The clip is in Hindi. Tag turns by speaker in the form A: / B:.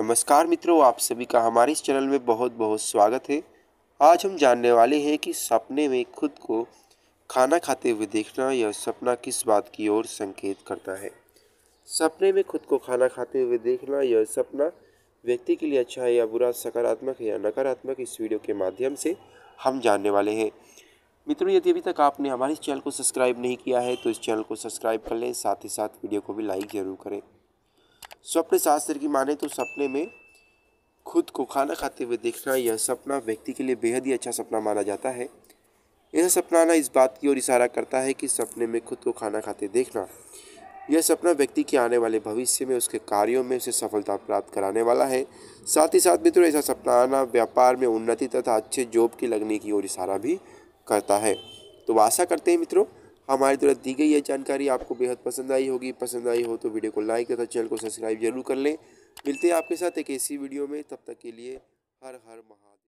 A: नमस्कार मित्रों आप सभी का हमारे इस चैनल में बहुत बहुत स्वागत है आज हम जानने वाले हैं कि सपने में खुद को खाना खाते हुए देखना यह सपना किस बात की ओर संकेत करता है सपने में खुद को खाना खाते हुए देखना यह सपना व्यक्ति के लिए अच्छा है या बुरा सकारात्मक है या नकारात्मक इस वीडियो के माध्यम से हम जानने वाले हैं मित्रों यदि अभी तक आपने हमारे इस चैनल को सब्सक्राइब नहीं किया है तो इस चैनल को सब्सक्राइब कर लें साथ ही साथ वीडियो को भी लाइक ज़रूर करें स्वप्न शास्त्र की माने तो सपने में खुद को खाना खाते हुए देखना यह सपना व्यक्ति के लिए बेहद ही अच्छा सपना माना जाता है यह सपनाना इस बात की ओर इशारा करता है कि सपने में खुद को खाना खाते देखना यह सपना व्यक्ति के आने वाले भविष्य में उसके कार्यों में उसे सफलता प्राप्त कराने वाला है साथ ही साथ मित्रों ऐसा सपना आना व्यापार में उन्नति तथा अच्छे जॉब की लगने की ओर इशारा भी करता है तो आशा करते हैं मित्रों हमारी द्वारा दी गई यह जानकारी आपको बेहद पसंद आई होगी पसंद आई हो तो वीडियो को लाइक तथा चैनल को सब्सक्राइब जरूर कर लें मिलते हैं आपके साथ एक ऐसी वीडियो में तब तक के लिए हर हर महा